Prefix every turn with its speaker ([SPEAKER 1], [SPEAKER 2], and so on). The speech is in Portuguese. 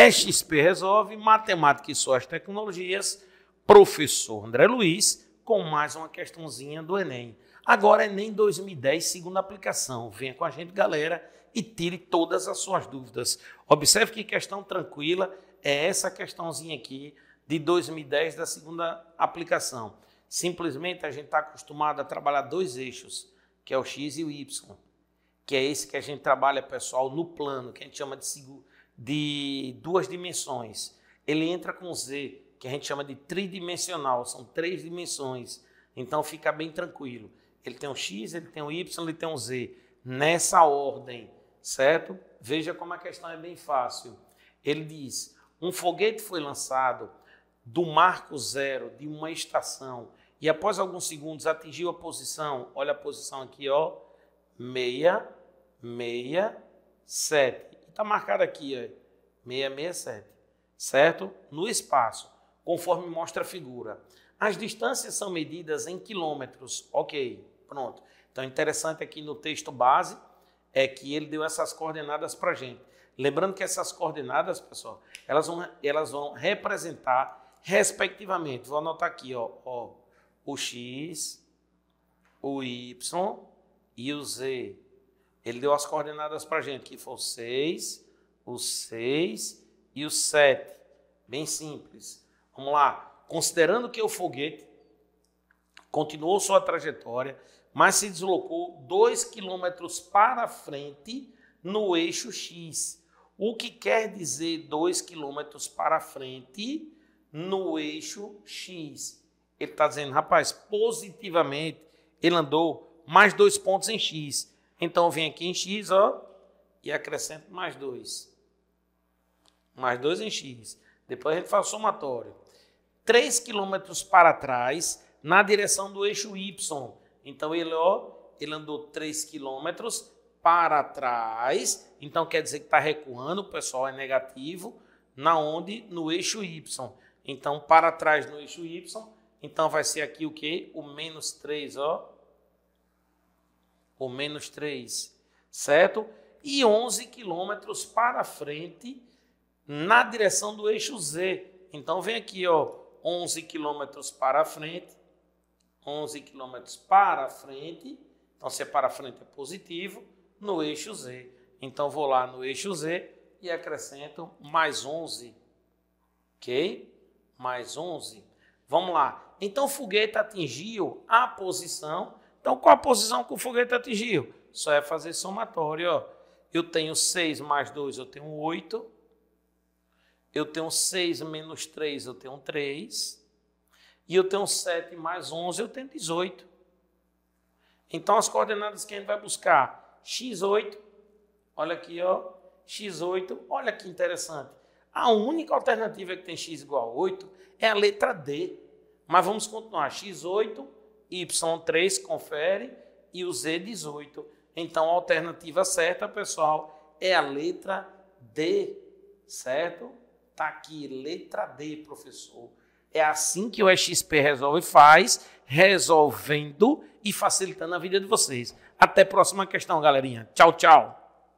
[SPEAKER 1] É XP Resolve, Matemática e Suas Tecnologias, professor André Luiz, com mais uma questãozinha do Enem. Agora, é Enem 2010, segunda aplicação. Venha com a gente, galera, e tire todas as suas dúvidas. Observe que questão tranquila é essa questãozinha aqui de 2010 da segunda aplicação. Simplesmente a gente está acostumado a trabalhar dois eixos, que é o X e o Y, que é esse que a gente trabalha, pessoal, no plano, que a gente chama de seguro de duas dimensões. Ele entra com Z, que a gente chama de tridimensional, são três dimensões. Então fica bem tranquilo. Ele tem um X, ele tem um Y, ele tem um Z. Nessa ordem, certo? Veja como a questão é bem fácil. Ele diz: um foguete foi lançado do marco zero de uma estação e após alguns segundos atingiu a posição, olha a posição aqui, ó, 667. Está marcado aqui, ó, é, 667, certo? No espaço, conforme mostra a figura. As distâncias são medidas em quilômetros. Ok, pronto. Então, interessante aqui no texto base é que ele deu essas coordenadas para a gente. Lembrando que essas coordenadas, pessoal, elas vão, elas vão representar respectivamente. Vou anotar aqui, ó, ó, o x, o y e o z. Ele deu as coordenadas para a gente, que foi o 6, o 6 e o 7. Bem simples. Vamos lá. Considerando que o foguete continuou sua trajetória, mas se deslocou 2 km para frente no eixo X. O que quer dizer 2 km para frente no eixo X? Ele está dizendo, rapaz, positivamente ele andou mais dois pontos em X. Então eu venho aqui em x, ó, e acrescento mais 2. Mais 2 em x. Depois a gente faz o somatório. 3 quilômetros para trás, na direção do eixo Y. Então ele, ó, ele andou 3 quilômetros para trás. Então quer dizer que está recuando, o pessoal é negativo. Na onde? No eixo Y. Então para trás no eixo Y. Então vai ser aqui o quê? O menos 3, ó ou menos 3, certo? E 11 quilômetros para frente na direção do eixo Z. Então vem aqui, ó, 11 quilômetros para frente, 11 quilômetros para frente. Então se é para frente é positivo no eixo Z. Então vou lá no eixo Z e acrescento mais 11, ok? Mais 11. Vamos lá. Então, foguete atingiu a posição então, qual a posição que o foguete atingiu? Só é fazer somatório. Ó. Eu tenho 6 mais 2, eu tenho 8. Eu tenho 6 menos 3, eu tenho 3. E eu tenho 7 mais 11, eu tenho 18. Então, as coordenadas que a gente vai buscar, x8, olha aqui, ó, x8, olha que interessante. A única alternativa que tem x igual a 8 é a letra D. Mas vamos continuar, x8 Y3 confere e o Z18. Então a alternativa certa, pessoal, é a letra D, certo? Tá aqui, letra D, professor. É assim que o EXP resolve faz, resolvendo e facilitando a vida de vocês. Até a próxima questão, galerinha. Tchau, tchau.